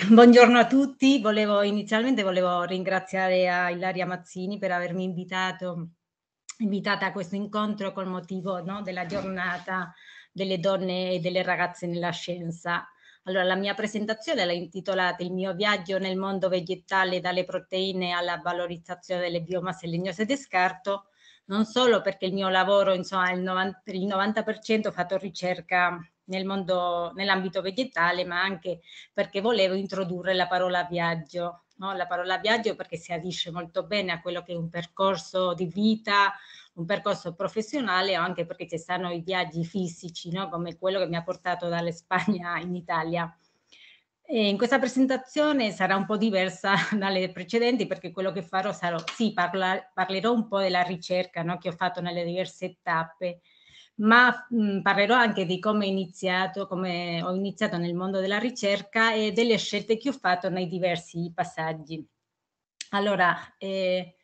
Buongiorno a tutti, volevo, inizialmente volevo ringraziare a Ilaria Mazzini per avermi invitato, invitata a questo incontro col motivo no, della giornata delle donne e delle ragazze nella scienza. Allora, la mia presentazione l'ha intitolata Il mio viaggio nel mondo vegetale dalle proteine alla valorizzazione delle biomasse legnose di scarto, non solo perché il mio lavoro, insomma, il 90%, il 90 fatto ricerca nel mondo, nell'ambito vegetale, ma anche perché volevo introdurre la parola viaggio. No? La parola viaggio perché si adisce molto bene a quello che è un percorso di vita, un percorso professionale o anche perché ci stanno i viaggi fisici, no? come quello che mi ha portato Spagna in Italia. E in questa presentazione sarà un po' diversa dalle precedenti perché quello che farò sarò, sì, parla, parlerò un po' della ricerca no? che ho fatto nelle diverse tappe, ma mh, mm, parlerò anche di come, iniziato, come ho iniziato nel mondo della ricerca e delle scelte che ho fatto nei diversi passaggi. Allora, eh,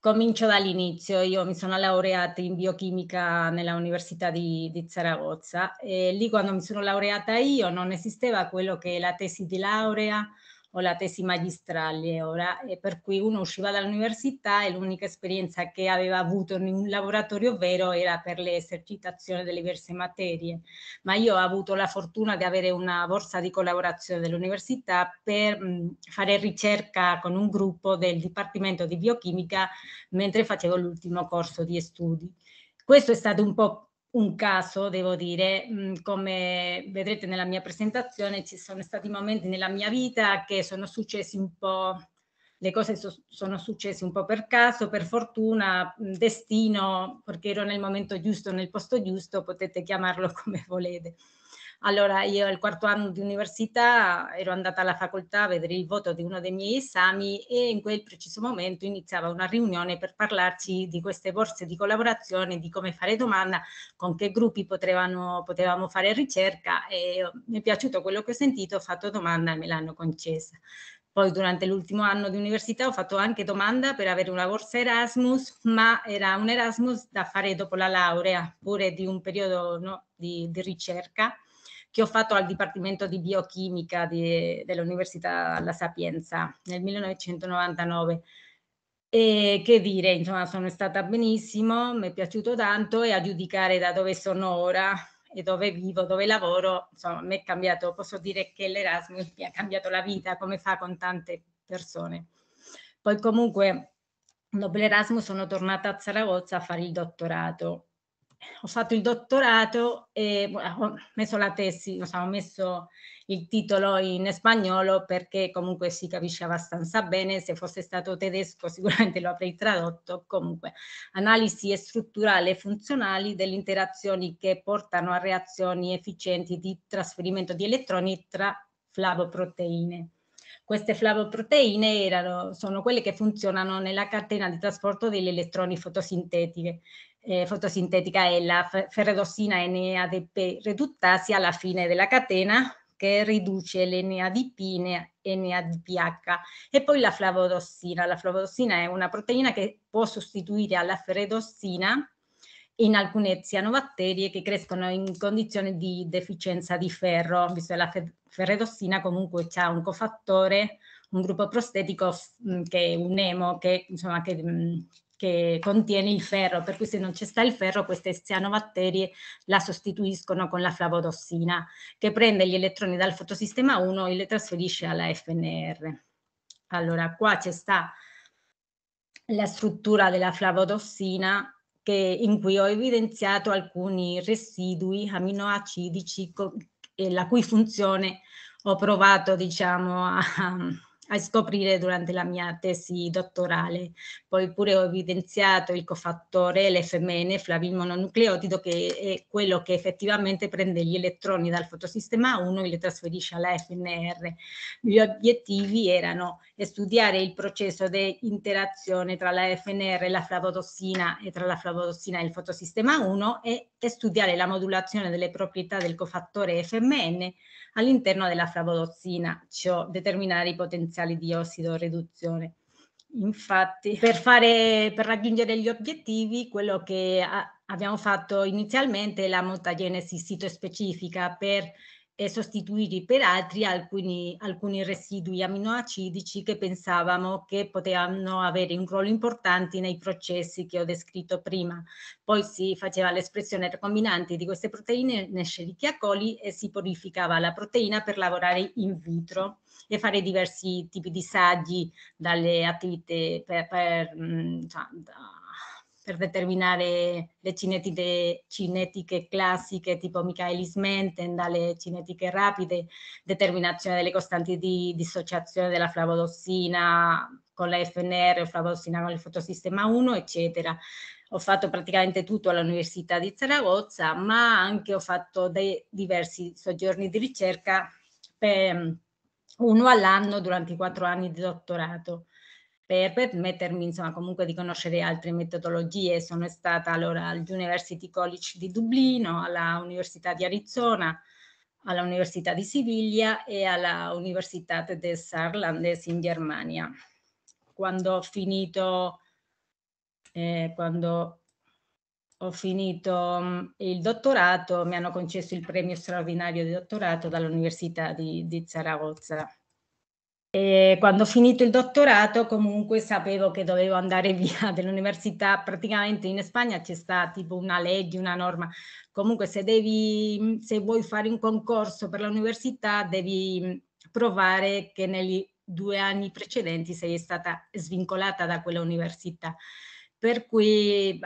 comincio dall'inizio. Io mi sono laureata in biochimica nella Università di, di Zaragoza e lì quando mi sono laureata io non esisteva quello che è la tesi di laurea, ho la tesi magistrale ora, e per cui uno usciva dall'università e l'unica esperienza che aveva avuto in un laboratorio vero era per le esercitazioni delle diverse materie. Ma io ho avuto la fortuna di avere una borsa di collaborazione dell'università per mh, fare ricerca con un gruppo del Dipartimento di Biochimica mentre facevo l'ultimo corso di studi. Questo è stato un po' un caso, devo dire, mm, come vedrete nella mia presentazione, ci sono stati momenti nella mia vita che sono successi un po', le cose so, sono successe un po' per caso, per fortuna, mm, destino, perché ero nel momento giusto, nel posto giusto, potete chiamarlo come volete. Allora, io al quarto anno di università ero andata alla facoltà a vedere il voto di uno dei miei esami e in quel preciso momento iniziava una riunione per parlarci di queste borse di collaborazione, di come fare domanda, con che gruppi potevano, potevamo fare ricerca e mi è piaciuto quello che ho sentito, ho fatto domanda e me l'hanno concessa. Poi durante l'ultimo anno di università ho fatto anche domanda per avere una borsa Erasmus, ma era un Erasmus da fare dopo la laurea, pure di un periodo no, di, di ricerca che ho fatto al Dipartimento di Biochimica di, dell'Università La Sapienza nel 1999. E che dire, insomma, sono stata benissimo, mi è piaciuto tanto e a giudicare da dove sono ora e dove vivo, dove lavoro, insomma, mi è cambiato, posso dire che l'Erasmus mi ha cambiato la vita, come fa con tante persone. Poi comunque, dopo l'Erasmus sono tornata a Zaragoza a fare il dottorato ho fatto il dottorato e boh, ho messo la tesi, insomma, cioè, ho messo il titolo in spagnolo perché comunque si capisce abbastanza bene, se fosse stato tedesco sicuramente lo avrei tradotto, comunque analisi strutturali e funzionali delle interazioni che portano a reazioni efficienti di trasferimento di elettroni tra flavoproteine. Queste flavoproteine erano, sono quelle che funzionano nella catena di trasporto degli elettroni fotosintetiche eh, fotosintetica è la ferredossina NADP reduttasi alla fine della catena che riduce l'NADP in NADPH e poi la flavodossina. La flavodossina è una proteina che può sostituire alla ferredossina in alcune cianobatterie che crescono in condizioni di deficienza di ferro, visto che la ferredossina comunque ha un cofattore, un gruppo prostetico mm, che è un emo, che, insomma, che, mm, che contiene il ferro, per cui se non c'è sta il ferro queste cianobatterie la sostituiscono con la flavodossina che prende gli elettroni dal fotosistema 1 e le trasferisce alla FNR. Allora qua c'è sta la struttura della flavodossina che, in cui ho evidenziato alcuni residui aminoacidici la cui funzione ho provato diciamo a, a scoprire durante la mia tesi dottorale. Poi pure ho evidenziato il cofattore LFMN, flavil mononucleotido, che è quello che effettivamente prende gli elettroni dal fotosistema 1 e li trasferisce alla FNR. Gli obiettivi erano studiare il processo di interazione tra la FNR e la flavotossina e tra la flavotossina e il fotosistema 1 e, e studiare la modulazione delle proprietà del cofattore FMN all'interno della flavotossina, cioè determinare i potenziali potenziale di ossido-riduzione. Infatti, per, fare, per, raggiungere gli obiettivi, quello che a, abbiamo fatto inizialmente è la mutagenesi sito specifica per e sostituiti per altri alcuni, alcuni residui aminoacidici che pensavamo che potevano avere un ruolo importante nei processi che ho descritto prima. Poi si faceva l'espressione recombinante di queste proteine nel Escherichia coli e si purificava la proteina per lavorare in vitro e fare diversi tipi di saggi dalle attività per, per, cioè, per determinare le cinetiche, cinetiche classiche tipo Michaelis-Menten, dalle cinetiche rapide, determinazione delle costanti di dissociazione della flavodossina con la FNR o flavodossina con il fotosistema 1, eccetera. Ho fatto praticamente tutto all'Università di Zaragoza, ma anche ho fatto dei diversi soggiorni di ricerca per ehm, uno all'anno durante i quattro anni di dottorato per permettermi insomma comunque di conoscere altre metodologie. Sono stata allora all'University College di Dublino, alla Università di Arizona, alla Università di Siviglia e alla Università di Saarlandes in Germania. Quando ho finito, eh, quando ho finito mm, il dottorato mi hanno concesso il premio straordinario di dottorato dall'Università di, di Zaragoza. E quando ho finito il dottorato comunque sapevo che dovevo andare via dall'università, praticamente in Spagna c'è stata tipo una legge, una norma, comunque se, devi, se vuoi fare un concorso per l'università devi mm, provare che negli due anni precedenti sei stata svincolata da quella università. Per cui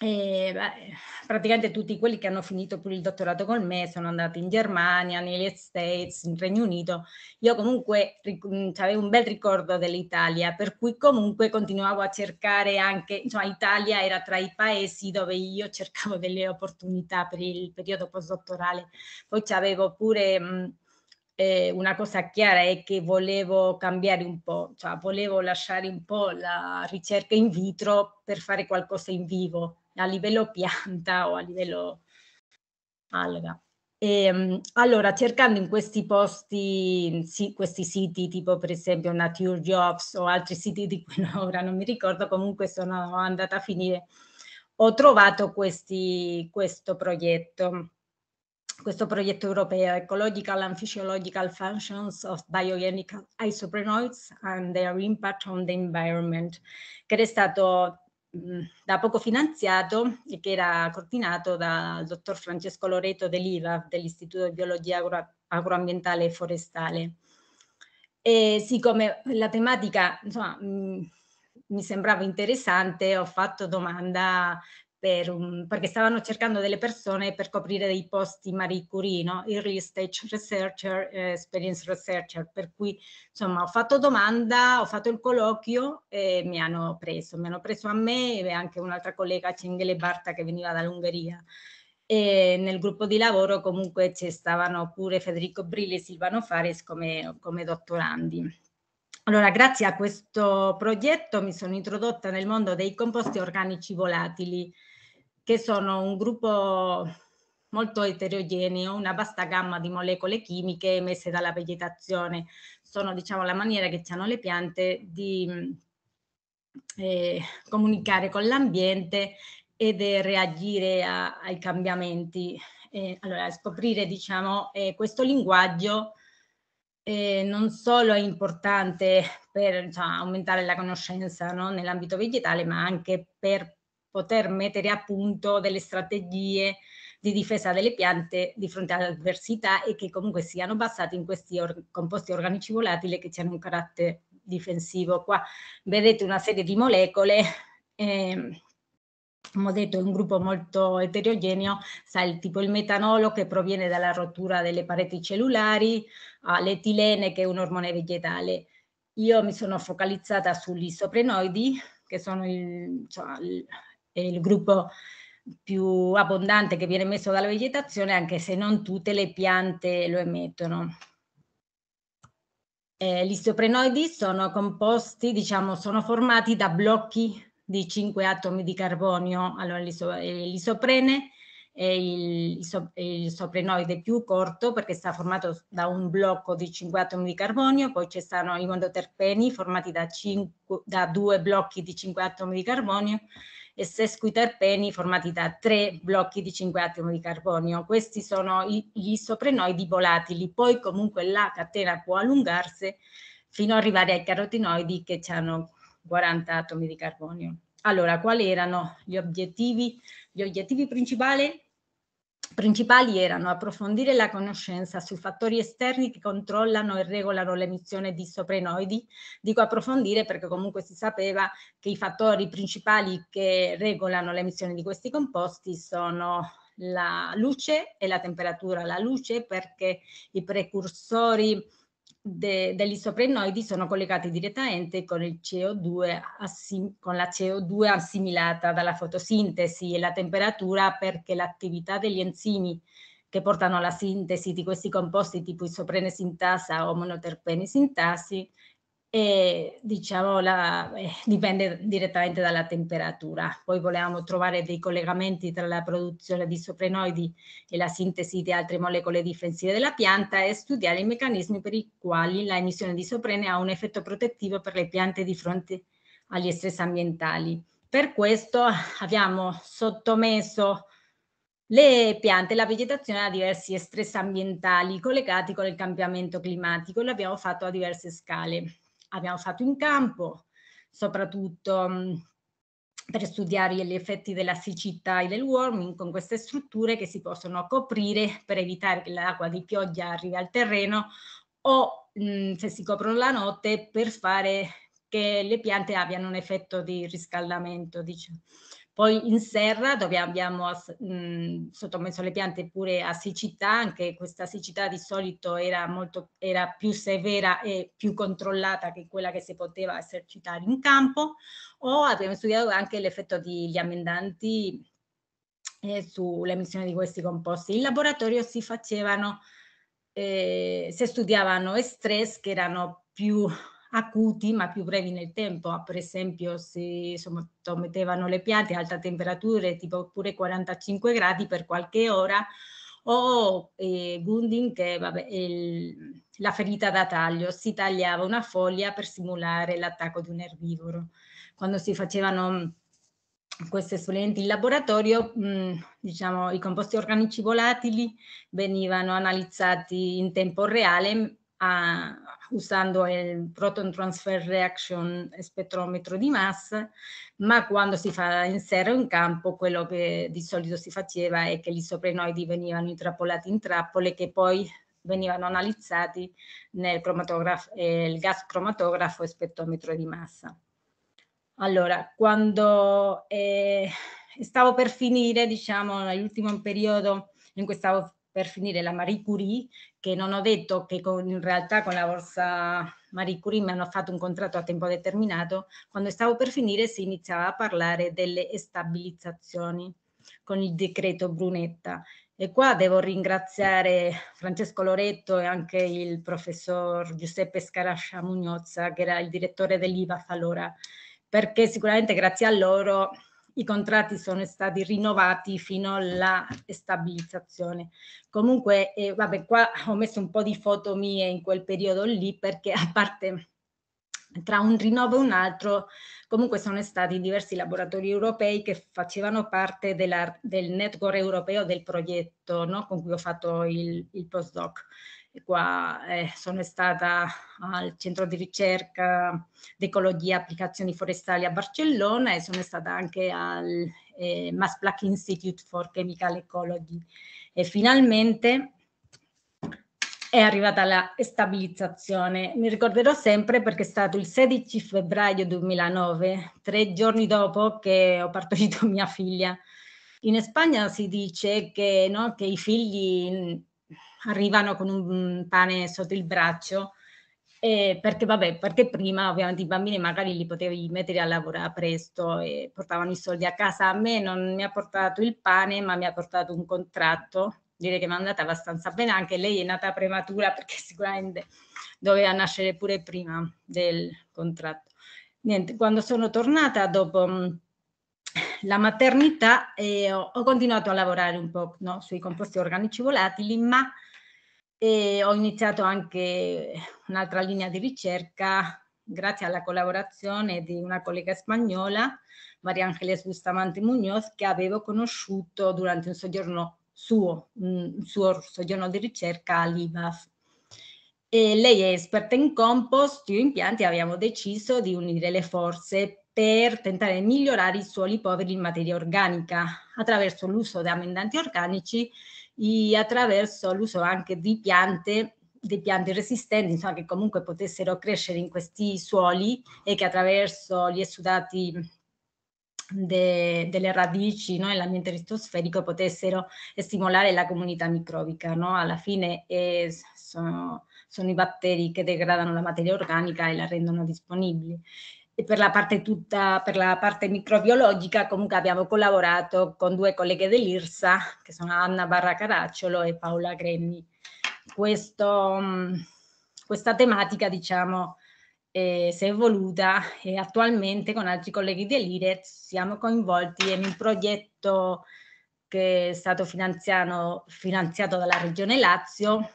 e, beh, praticamente tutti quelli che hanno finito pure il dottorato con me sono andati in Germania, negli States, in Regno Unito. Io comunque cioè avevo un bel ricordo dell'Italia, per cui comunque continuavo a cercare anche, insomma l'Italia era tra i paesi dove io cercavo delle opportunità per il periodo postdottorale. Poi avevo pure... Mh, eh, una cosa chiara è che volevo cambiare un po', cioè volevo lasciare un po' la ricerca in vitro per fare qualcosa in vivo a livello pianta o a livello alga. E, ehm, allora, cercando in questi posti, sì, questi siti, tipo per esempio Nature Jobs o altri siti di cui ora non mi ricordo, comunque sono andata a finire, ho trovato questi, questo progetto, questo progetto europeo, Ecological and Physiological Functions of Biogenic Isoprenoids and Their Impact on the Environment, che è stato Mm, da poco finanziato e che era coordinato dal dottor Francesco Loreto dell'IVA, dell'Istituto di Biologia Agro Agroambientale e Forestale. E siccome la tematica insomma, mh, mm, mi sembrava interessante, ho fatto domanda un, perché stavano cercando delle persone per coprire dei posti Marie Curie, no? Early Stage Researcher, eh, Experience Researcher, per cui insomma ho fatto domanda, ho fatto il colloquio e mi hanno preso, mi hanno preso a me e anche un'altra collega Cengele Barta che veniva dall'Ungheria. E nel gruppo di lavoro comunque ci stavano pure Federico Brilli e Silvano Fares come, come dottorandi. Allora, grazie a questo progetto mi sono introdotta nel mondo dei composti organici volatili, che sono un gruppo molto eterogeneo, una vasta gamma di molecole chimiche emesse dalla vegetazione. Sono, diciamo, la maniera che hanno le piante di eh, comunicare con l'ambiente ed reagire a, ai cambiamenti. Eh, allora, scoprire, diciamo, eh, questo linguaggio eh, non solo è importante per diciamo, aumentare la conoscenza no? nell'ambito vegetale, ma anche per poter mettere a punto delle strategie di difesa delle piante di fronte all'avversità e che comunque siano basate in questi or composti organici volatili che hanno un carattere difensivo. Qua vedete una serie di molecole eh, come ho detto, è un gruppo molto eterogeneo, sa il, tipo il metanolo che proviene dalla rottura delle pareti cellulari, uh, ah, l'etilene che è un ormone vegetale. Io mi sono focalizzata sugli soprenoidi, che sono il, cioè, il, il gruppo più abbondante che viene messo dalla vegetazione, anche se non tutte le piante lo emettono. Eh, gli soprenoidi sono composti, diciamo, sono formati da blocchi di 5 atomi di carbonio, allora eh, l'isoprene è il, il soprenoide più corto perché sta formato da un blocco di 5 atomi di carbonio, poi ci sono i mondoterpeni formati da, 5, da due blocchi di 5 atomi di carbonio e sesquiterpeni formati da tre blocchi di 5 atomi di carbonio. Questi sono gli isoprenoidi volatili, poi comunque la catena può allungarsi fino ad arrivare ai carotinoidi che ci hanno 40 atomi di carbonio. Allora, quali erano gli obiettivi? Gli obiettivi principali, principali erano approfondire la conoscenza sui fattori esterni che controllano e regolano l'emissione di soprenoidi. Dico approfondire perché comunque si sapeva che i fattori principali che regolano l'emissione di questi composti sono la luce e la temperatura. La luce perché i precursori de, degli soprannoidi sono collegati direttamente con, CO2 con la CO2 assimilata dalla fotosintesi e la temperatura perché l'attività degli enzimi che portano alla sintesi di questi composti tipo isoprene sintasa o monoterpene sintasi e diciamo la, eh, dipende direttamente dalla temperatura. Poi volevamo trovare dei collegamenti tra la produzione di soprenoidi e la sintesi di altre molecole difensive della pianta e studiare i meccanismi per i quali la emissione di soprene ha un effetto protettivo per le piante di fronte agli stress ambientali. Per questo abbiamo sottomesso le piante e la vegetazione a diversi stress ambientali collegati con il cambiamento climatico e l'abbiamo fatto a diverse scale abbiamo fatto in campo, soprattutto mm, per studiare gli effetti della siccità e del warming con queste strutture che si possono coprire per evitare che l'acqua di pioggia arrivi al terreno o mh, mm, se si coprono la notte per fare che le piante abbiano un effetto di riscaldamento. Diciamo. Poi in serra dove abbiamo mh, mhmm, sottomesso le piante pure a siccità, anche questa siccità di solito era, molto, era più severa e più controllata che quella che si poteva esercitare in campo, o abbiamo studiato anche l'effetto degli ammendanti eh, sull'emissione di questi composti. In laboratorio si facevano, eh, si studiavano stress che erano più acuti ma più brevi nel tempo, ah, per esempio si mettevano le piante a alta temperatura, tipo pure 45 gradi per qualche ora, o eh, Gundin che vabbè, il, la ferita da taglio, si tagliava una foglia per simulare l'attacco di un erbivoro. Quando si facevano mm, queste esperienze in laboratorio, mh, mm, diciamo, i composti organici volatili venivano analizzati in tempo reale mm, a, usando il proton transfer reaction spettrometro di massa, ma quando si fa in serio in campo quello che di solito si faceva è che gli soprenoidi venivano intrappolati in trappole che poi venivano analizzati nel eh, il gas cromatografo e spettrometro di massa. Allora, quando eh, stavo per finire, diciamo, nell'ultimo periodo in cui stavo per finire la Marie Curie, che non ho detto che con, in realtà con la borsa Marie Curie mi hanno fatto un contratto a tempo determinato, quando stavo per finire si iniziava a parlare delle stabilizzazioni con il decreto Brunetta. E qua devo ringraziare Francesco Loretto e anche il professor Giuseppe Scarascia Mugnozza, che era il direttore dell'IVAF allora, perché sicuramente grazie a loro i contratti sono stati rinnovati fino alla stabilizzazione. Comunque, eh, vabbè, qua ho messo un po' di foto mie in quel periodo lì perché a parte tra un rinnovo e un altro, comunque sono stati diversi laboratori europei che facevano parte della, del network europeo del progetto no? con cui ho fatto il, il postdoc. E qua eh, sono stata al centro di ricerca di ecologia e applicazioni forestali a Barcellona e sono stata anche al eh, Mass Planck Institute for Chemical Ecology. E finalmente è arrivata la stabilizzazione. Mi ricorderò sempre perché è stato il 16 febbraio 2009, tre giorni dopo che ho partorito mia figlia. In Spagna si dice che, no, che i figli arrivano con un pane sotto il braccio, eh, perché, vabbè, perché prima ovviamente i bambini magari li potevi mettere a lavorare presto e portavano i soldi a casa. A me non mi ha portato il pane, ma mi ha portato un contratto. Direi che mi è andata abbastanza bene, anche lei è nata prematura perché sicuramente doveva nascere pure prima del contratto. Niente, quando sono tornata dopo mm, la maternità eh, ho, ho continuato a lavorare un po' no, sui composti organici volatili, ma e ho iniziato anche un'altra linea di ricerca grazie alla collaborazione di una collega spagnola, Maria Angeles Bustamante Muñoz, che avevo conosciuto durante un soggiorno suo, un suo soggiorno di ricerca all'IBAF. lei è esperta in compost, io in piante abbiamo deciso di unire le forze per tentare di migliorare i suoli poveri in materia organica attraverso l'uso di ammendanti organici e attraverso l'uso anche di piante di piante resistenti, insomma, che comunque potessero crescere in questi suoli e che attraverso gli esudati de, delle radici no, nell'ambiente ristosferico potessero stimolare la comunità microbica. No? Alla fine è, eh, sono, sono i batteri che degradano la materia organica e la rendono disponibile e per la parte tutta, per la parte microbiologica comunque abbiamo collaborato con due colleghe dell'IRSA, che sono Anna Barra Caracciolo e Paola Grenni. Questo, mm, questa tematica, diciamo, eh, si è evoluta e attualmente con altri colleghi dell'IRET siamo coinvolti in un progetto che è stato finanziato dalla Regione Lazio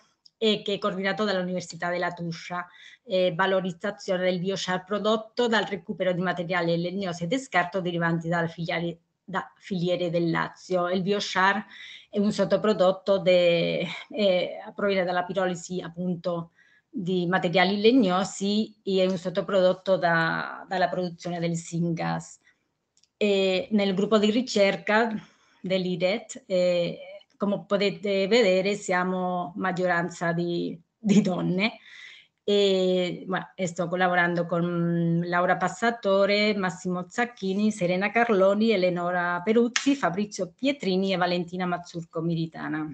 eh, che è coordinato dall'Università della Tuscia, eh, valorizzazione del bioshare prodotto dal recupero di materiali legnosi e descarto derivanti dalle filiere, da filiere del Lazio. Il bioshare è un sottoprodotto de, eh, a dalla pirolisi appunto di materiali legnosi e è un sottoprodotto da, dalla produzione del syngas. E nel gruppo di ricerca dell'IDET eh, come potete vedere siamo maggioranza di, di donne e, ma, sto collaborando con Laura Passatore, Massimo Zacchini, Serena Carloni, Eleonora Peruzzi, Fabrizio Pietrini e Valentina Mazzurco Militana.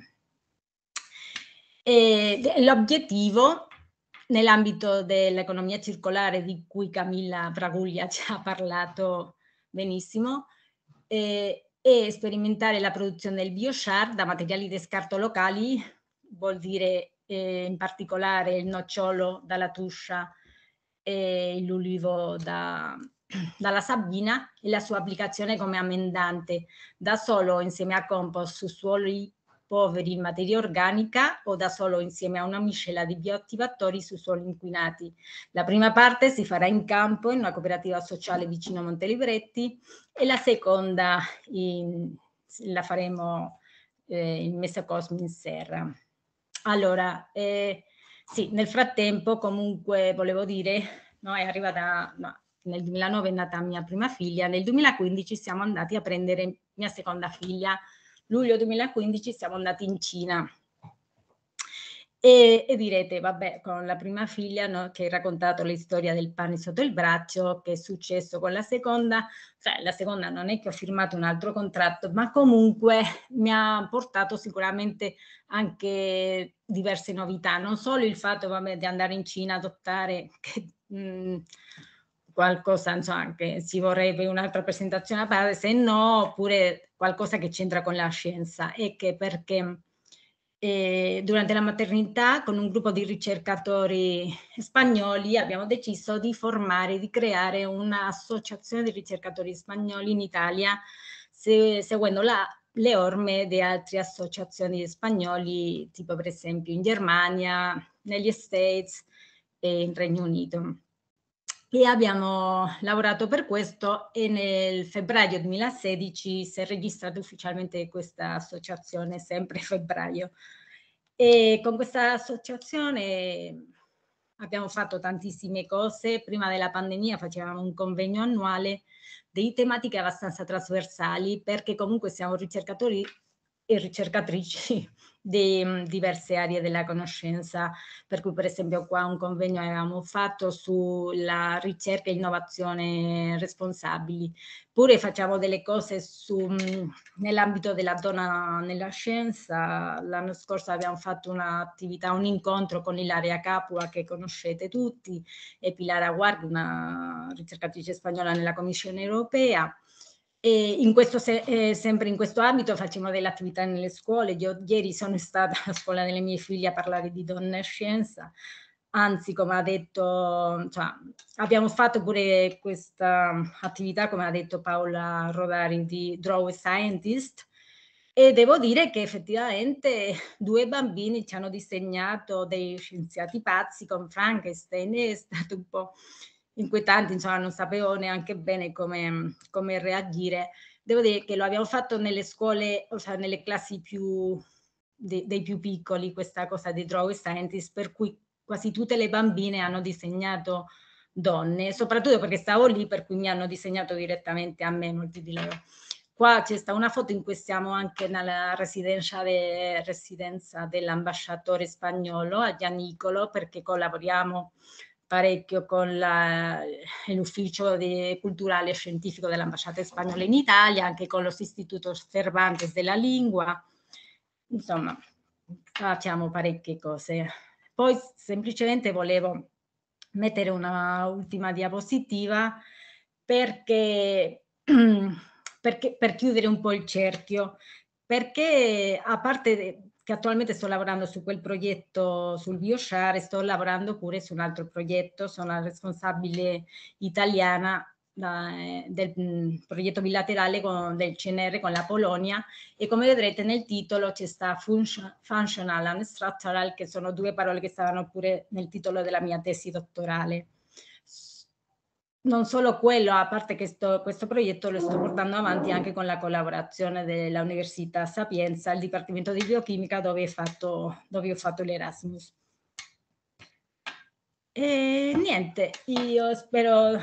L'obiettivo nell'ambito dell'economia circolare di cui Camilla Braguglia ci ha parlato benissimo è e sperimentare la produzione del biochar da materiali di scarto locali, vuol dire eh, in particolare il nocciolo dalla tuscia e l'ulivo da, dalla sabbina e la sua applicazione come ammendante da solo insieme a compost su suoli poveri in materia organica o da solo insieme a una miscela di bioattivatori su suoli inquinati. La prima parte si farà in campo in una cooperativa sociale vicino a Montelibretti e la seconda in, la faremo eh, in Messa Cosmi in Serra. Allora, eh, sì, nel frattempo comunque volevo dire, no, è arrivata... No, nel 2009 è nata mia prima figlia, nel 2015 siamo andati a prendere mia seconda figlia luglio 2015 siamo andati in Cina. E, e, direte, vabbè, con la prima figlia no, che hai raccontato la storia del pane sotto il braccio, che è successo con la seconda, cioè la seconda non è che ho firmato un altro contratto, ma comunque mi ha portato sicuramente anche diverse novità, non solo il fatto vabbè, di andare in Cina, adottare che, mh, mm, qualcosa, insomma, che si vorrebbe un'altra presentazione a parte, se no, oppure qualcosa che c'entra con la scienza e che perché eh, durante la maternità con un gruppo di ricercatori spagnoli abbiamo deciso di formare, di creare un'associazione di ricercatori spagnoli in Italia se, seguendo la, le orme di altre associazioni spagnoli tipo per esempio in Germania, negli States e in Regno Unito e abbiamo lavorato per questo e nel febbraio 2016 si è registrata ufficialmente questa associazione, sempre febbraio. E con questa associazione abbiamo fatto tantissime cose, prima della pandemia facevamo un convegno annuale di tematiche abbastanza trasversali perché comunque siamo ricercatori e ricercatrici di mm, diverse aree della conoscenza, per cui per esempio qua un convegno avevamo fatto sulla ricerca e innovazione responsabili, pure facciamo delle cose mm, nell'ambito della donna nella scienza, l'anno scorso abbiamo fatto un'attività, un incontro con Ilaria Capua che conoscete tutti e Pilar Aguard, una ricercatrice spagnola nella Commissione Europea, e in questo se, eh, sempre in questo ambito facciamo delle attività nelle scuole. Io, ieri sono stata a scuola delle mie figlie a parlare di donna e scienza. Anzi, come ha detto, cioè, abbiamo fatto pure questa attività, come ha detto Paola Rodari, di Draw a Scientist. E devo dire che effettivamente due bambini ci hanno disegnato dei scienziati pazzi con Frankenstein, è stato un po' inquietanti, insomma non sapevo neanche bene come, come reagire. Devo dire che lo abbiamo fatto nelle scuole, cioè nelle classi più, de, dei più piccoli, questa cosa di drawing scientist, per cui quasi tutte le bambine hanno disegnato donne, soprattutto perché stavo lì, per cui mi hanno disegnato direttamente a me molti di loro. Qua c'è stata una foto in cui siamo anche nella residenza, de, residenza dell'ambasciatore spagnolo a Gianicolo perché collaboriamo parecchio con la, eh, l'ufficio di, culturale e scientifico dell'ambasciata spagnola in Italia, anche con lo Istituto Cervantes della Lingua, insomma facciamo parecchie cose. Poi semplicemente volevo mettere una ultima diapositiva perché, perché per chiudere un po' il cerchio, perché a parte che attualmente sto lavorando su quel progetto sul bioshare, sto lavorando pure su un altro progetto, sono la responsabile italiana da, eh, del mh, mm, progetto bilaterale con, del CNR con la Polonia e come vedrete nel titolo c'è sta function, functional and structural che sono due parole che stavano pure nel titolo della mia tesi dottorale non solo quello, a parte che sto, questo progetto lo sto portando avanti anche con la collaborazione dell'Università Sapienza, il Dipartimento di Biochimica dove, fatto, dove ho fatto l'Erasmus. E niente, io spero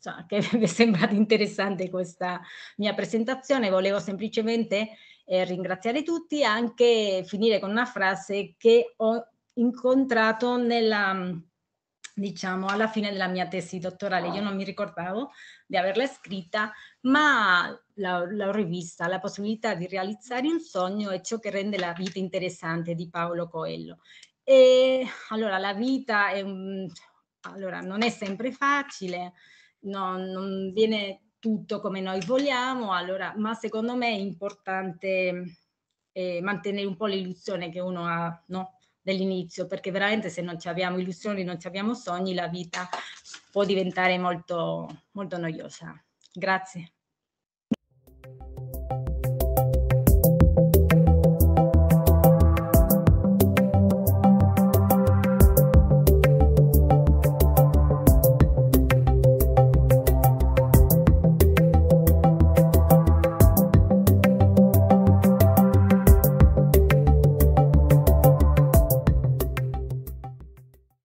cioè, che vi è sembrata interessante questa mia presentazione, volevo semplicemente eh, ringraziare tutti e anche finire con una frase che ho incontrato nella diciamo, alla fine della mia tesi dottorale. Io non mi ricordavo di averla scritta, ma l'ho rivista, la possibilità di realizzare un sogno è ciò che rende la vita interessante di Paolo Coelho. E allora la vita è un, allora, non è sempre facile, no, non viene tutto come noi vogliamo, allora, ma secondo me è importante eh, mantenere un po' l'illusione che uno ha, no? dell'inizio, perché veramente se non ci abbiamo illusioni, non ci abbiamo sogni, la vita può diventare molto, molto noiosa. Grazie.